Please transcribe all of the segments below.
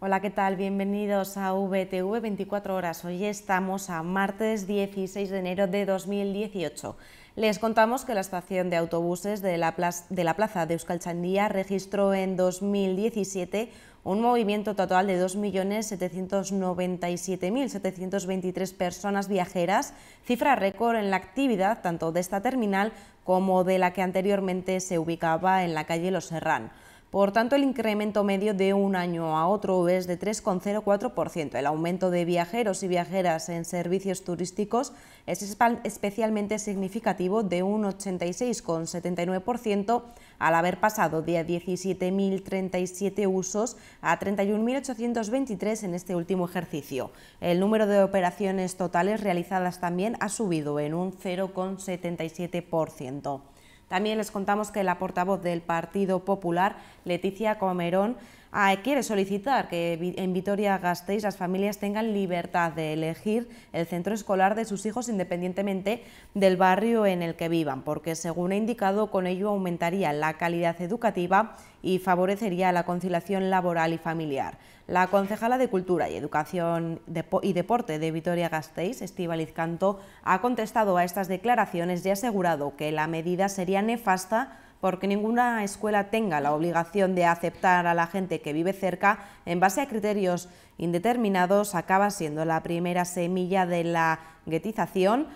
Hola, ¿qué tal? Bienvenidos a VTV 24 horas. Hoy estamos a martes 16 de enero de 2018. Les contamos que la estación de autobuses de la, plaza de, la Euskalchandía registró en 2017 un movimiento total de 2.797.723 personas viajeras, cifra récord en la actividad tanto de esta terminal como de la que anteriormente se ubicaba en la calle Los Serrán. Por tanto, el incremento medio de un año a otro es de 3,04%. El aumento de viajeros y viajeras en servicios turísticos es especialmente significativo de un 86,79% al haber pasado de 17.037 usos a 31.823 en este último ejercicio. El número de operaciones totales realizadas también ha subido en un 0,77%. También les contamos que la portavoz del Partido Popular, Leticia Comerón, ah, quiere solicitar que en Vitoria-Gasteiz las familias tengan libertad de elegir el centro escolar de sus hijos independientemente del barrio en el que vivan, porque según ha indicado, con ello aumentaría la calidad educativa y favorecería la conciliación laboral y familiar. La concejala de Cultura y Educación y Deporte de Vitoria-Gasteiz, Estibaliz Canto, ha contestado a estas declaraciones y ha asegurado que la medida sería nefasta porque ninguna escuela tenga la obligación de aceptar a la gente que vive cerca en base a criterios indeterminados acaba siendo la primera semilla de la guetización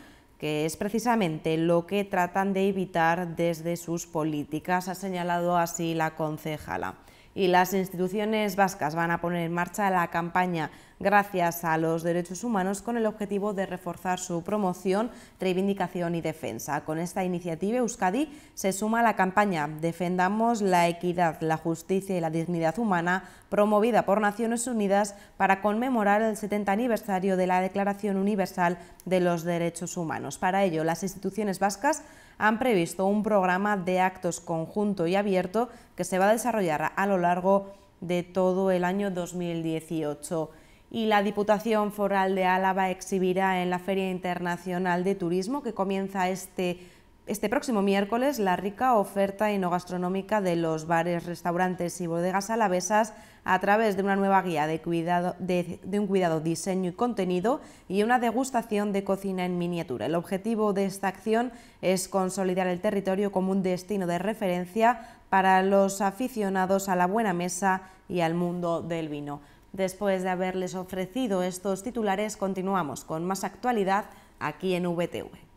que es precisamente lo que tratan de evitar desde sus políticas, ha señalado así la concejala. Y las instituciones vascas van a poner en marcha la campaña gracias a los derechos humanos con el objetivo de reforzar su promoción, reivindicación y defensa. Con esta iniciativa, Euskadi se suma a la campaña Defendamos la equidad, la justicia y la dignidad humana, promovida por Naciones Unidas para conmemorar el 70 aniversario de la Declaración Universal de los Derechos Humanos. Para ello, las instituciones vascas han previsto un programa de actos conjunto y abierto que se va a desarrollar a lo largo de todo el año 2018 y la Diputación Foral de Álava exhibirá en la Feria Internacional de Turismo que comienza este, este próximo miércoles la rica oferta enogastronómica de los bares, restaurantes y bodegas alavesas a través de una nueva guía de, cuidado, de un cuidado diseño y contenido y una degustación de cocina en miniatura. El objetivo de esta acción es consolidar el territorio como un destino de referencia para los aficionados a la buena mesa y al mundo del vino. Después de haberles ofrecido estos titulares, continuamos con más actualidad aquí en VTV.